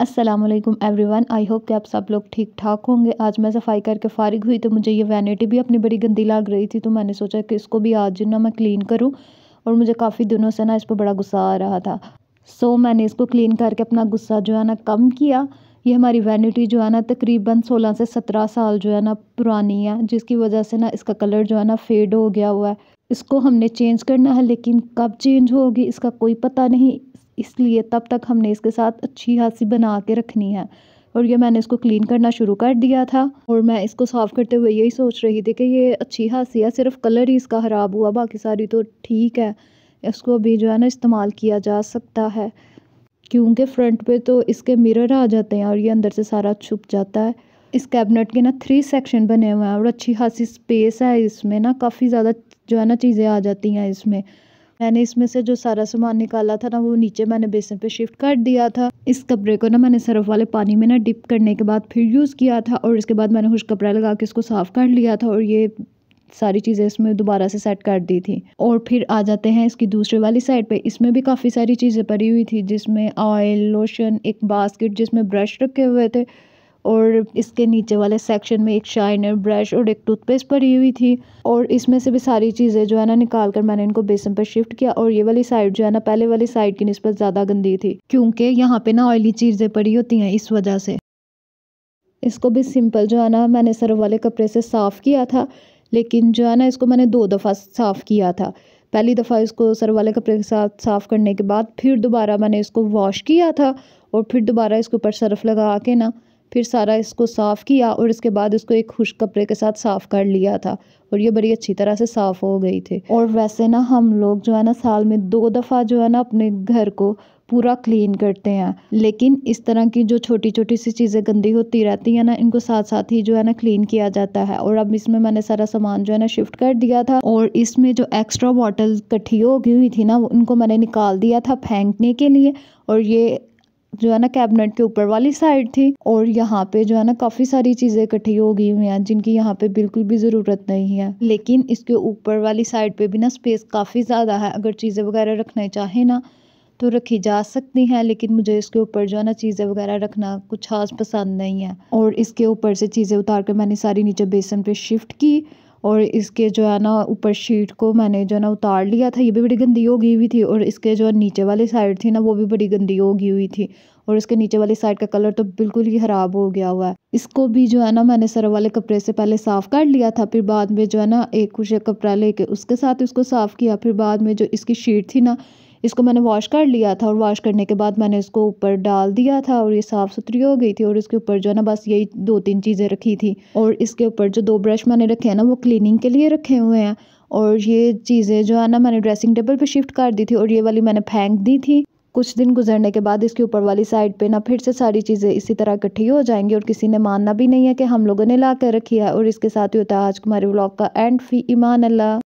Aslam everyone I hope कि आप सब लोग ठीक ठाक होंगे आज मैं सफाई करके फ़ारिग हुई तो मुझे ये वैनिटी भी अपनी बड़ी गंदी लग रही थी तो मैंने सोचा कि इसको भी आज ना मैं क्लीन करूँ और मुझे काफ़ी दिनों से ना इस पर बड़ा गुस्सा आ रहा था सो so, मैंने इसको क्लीन करके अपना गुस्सा जो है ना कम किया ये हमारी वैनिटी जो है ना तकरीबन सोलह से सत्रह साल जो है ना पुरानी है जिसकी वजह से ना इसका कलर जो है ना फेड हो गया हुआ है इसको हमने चेंज करना है लेकिन कब चेंज होगी इसका कोई पता नहीं इसलिए तब तक हमने इसके साथ अच्छी खासी बना के रखनी है और ये मैंने इसको क्लीन करना शुरू कर दिया था और मैं इसको साफ़ करते हुए यही सोच रही थी कि ये अच्छी खासी है सिर्फ कलर ही इसका ख़राब हुआ बाकी सारी तो ठीक है इसको अभी जो है ना इस्तेमाल किया जा सकता है क्योंकि फ्रंट पे तो इसके मिरर आ जाते हैं और ये अंदर से सारा छुप जाता है इस कैबिनेट के ना थ्री सेक्शन बने हुए हैं और अच्छी खासी स्पेस है इसमें ना काफ़ी ज़्यादा जो है ना चीज़ें आ जाती हैं इसमें मैंने इसमें से जो सारा सामान निकाला था ना वो नीचे मैंने बेसन पे शिफ्ट कर दिया था इस कपड़े को ना मैंने सर्फ वाले पानी में ना डिप करने के बाद फिर यूज़ किया था और इसके बाद मैंने खुश कपड़ा लगा के इसको साफ़ कर लिया था और ये सारी चीज़ें इसमें दोबारा से सेट कर दी थी और फिर आ जाते हैं इसकी दूसरे वाली साइड पे इसमें भी काफ़ी सारी चीज़ें पड़ी हुई थी जिसमें ऑयल लोशन एक बास्केट जिसमें ब्रश रखे हुए थे और इसके नीचे वाले सेक्शन में एक शाइनर ब्रश और एक टूथपेस्ट पड़ी हुई थी और इसमें से भी सारी चीज़ें जो है ना निकाल कर मैंने इनको बेसन पर शिफ्ट किया और ये वाली साइड जो है ना पहले वाली साइड की नस्बत ज़्यादा गंदी थी क्योंकि यहाँ पर ना ऑयली चीज़ें पड़ी होती हैं इस वजह से इसको भी सिंपल जो है ना मैंने सर वाले कपड़े से साफ़ किया था लेकिन जो है ना इसको मैंने दो दफ़ा साफ़ किया था पहली दफ़ा इसको सर वाले कपड़े के साथ साफ़ करने के बाद फिर दोबारा मैंने इसको वॉश किया था और फिर दोबारा इसके ऊपर सर्फ लगा के ना फिर सारा इसको साफ़ किया और इसके बाद इसको एक खुश कपड़े के साथ साफ़ कर लिया था और ये बड़ी अच्छी तरह से साफ़ हो गई थी और वैसे ना हम लोग जो है ना साल में दो दफ़ा जो है ना अपने घर को पूरा क्लीन करते हैं लेकिन इस तरह की जो छोटी छोटी सी चीज़ें गंदी होती रहती हैं ना इनको साथ साथ ही जो है ना क्लीन किया जाता है और अब इसमें मैंने सारा सामान जो है ना शिफ्ट कर दिया था और इसमें जो एक्स्ट्रा बॉटल इकट्ठी हो गई हुई थी ना उनको मैंने निकाल दिया था फेंकने के लिए और ये जो है ना कैबिनेट के ऊपर वाली साइड थी और यहाँ पे जो है ना काफ़ी सारी चीज़ें इकट्ठी हो गई हुई हैं जिनकी यहाँ पे बिल्कुल भी ज़रूरत नहीं है लेकिन इसके ऊपर वाली साइड पे भी ना स्पेस काफ़ी ज़्यादा है अगर चीज़ें वगैरह रखना चाहे ना तो रखी जा सकती हैं लेकिन मुझे इसके ऊपर जो है ना चीज़ें वगैरह रखना कुछ खास पसंद नहीं है और इसके ऊपर से चीज़ें उतार कर मैंने सारी नीचे बेसन पे शिफ्ट की और इसके जो है ना ऊपर शीट को मैंने जो है ना उतार लिया था ये भी बड़ी गंदी होगी हुई थी और इसके जो नीचे वाली साइड थी ना वो भी बड़ी गंदी होगी हुई थी और इसके नीचे वाली साइड का कलर तो बिल्कुल ही ख़राब हो गया हुआ है इसको भी जो है ना मैंने सर वाले कपड़े से पहले साफ़ कर लिया था फिर बाद में जो है ना एक कुछ कपड़ा लेके उसके साथ उसको साफ़ किया फिर बाद में जो इसकी शीट थी ना इसको मैंने वॉश कर लिया था और वॉश करने के बाद मैंने इसको ऊपर डाल दिया था और ये साफ़ सुथरी हो गई थी और इसके ऊपर जो है ना बस यही दो तीन चीज़ें रखी थी और इसके ऊपर जो दो ब्रश मैंने रखे हैं ना वो क्लीनिंग के लिए रखे हुए हैं और ये चीज़ें जो है ना मैंने ड्रेसिंग टेबल पे शिफ्ट कर दी थी और ये वाली मैंने फेंक दी थी कुछ दिन गुजरने के बाद इसके ऊपर वाली साइड पे ना फिर से सारी चीज़ें इसी तरह इकट्ठी हो जाएंगी और किसी ने मानना भी नहीं है कि हम लोगों ने ला कर रखी है और इसके साथ ही होता है आज हमारे व्लॉग का एंड फी ईमान अल्लाह